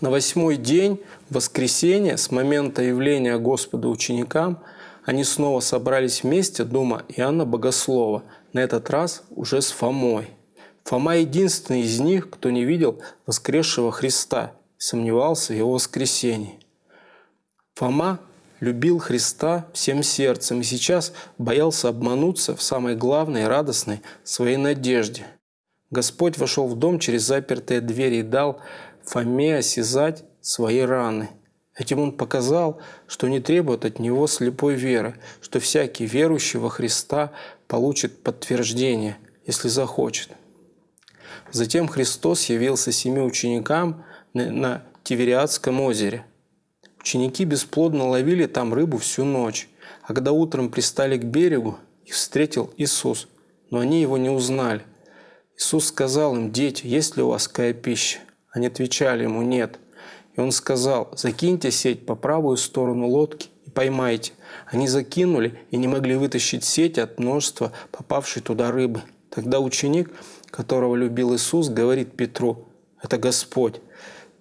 На восьмой день, в с момента явления Господа ученикам, они снова собрались вместе дома Иоанна Богослова, на этот раз уже с Фомой. Фома единственный из них, кто не видел воскресшего Христа, сомневался в его воскресении. Фома любил Христа всем сердцем и сейчас боялся обмануться в самой главной и радостной своей надежде. Господь вошел в дом через запертые двери и дал Фоме осязать свои раны. Этим он показал, что не требует от него слепой веры, что всякий верующий во Христа получит подтверждение, если захочет. Затем Христос явился семи ученикам на Тивериадском озере. Ученики бесплодно ловили там рыбу всю ночь, а когда утром пристали к берегу, их встретил Иисус, но они его не узнали. Иисус сказал им, «Дети, есть ли у вас какая пища?» Они отвечали ему «нет». И он сказал «закиньте сеть по правую сторону лодки и поймайте». Они закинули и не могли вытащить сеть от множества попавшей туда рыбы. Тогда ученик, которого любил Иисус, говорит Петру «это Господь».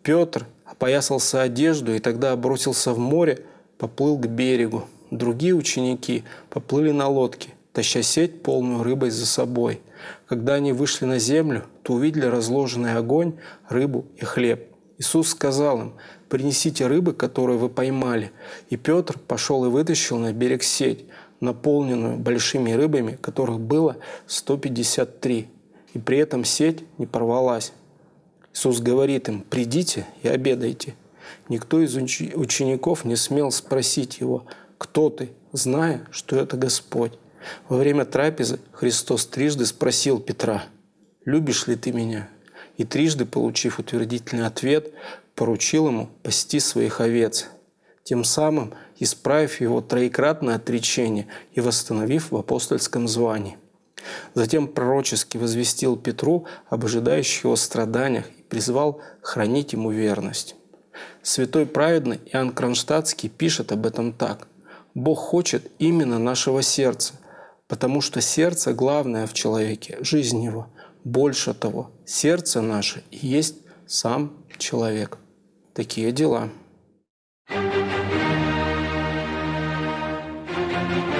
Петр опоясался одежду и тогда бросился в море, поплыл к берегу. Другие ученики поплыли на лодке, таща сеть, полную рыбой за собой. Когда они вышли на землю, то увидели разложенный огонь, рыбу и хлеб. Иисус сказал им, «Принесите рыбы, которые вы поймали». И Петр пошел и вытащил на берег сеть, наполненную большими рыбами, которых было 153. И при этом сеть не порвалась. Иисус говорит им, «Придите и обедайте». Никто из учеников не смел спросить его, «Кто ты?», зная, что это Господь. Во время трапезы Христос трижды спросил Петра, «Любишь ли ты меня?» И трижды, получив утвердительный ответ, поручил ему пасти своих овец, тем самым исправив его троекратное отречение и восстановив в апостольском звании. Затем пророчески возвестил Петру об ожидающих его страданиях и призвал хранить ему верность. Святой праведный Иоанн Кронштадтский пишет об этом так. «Бог хочет именно нашего сердца – Потому что сердце главное в человеке, жизнь его. Больше того, сердце наше и есть сам человек. Такие дела. thank you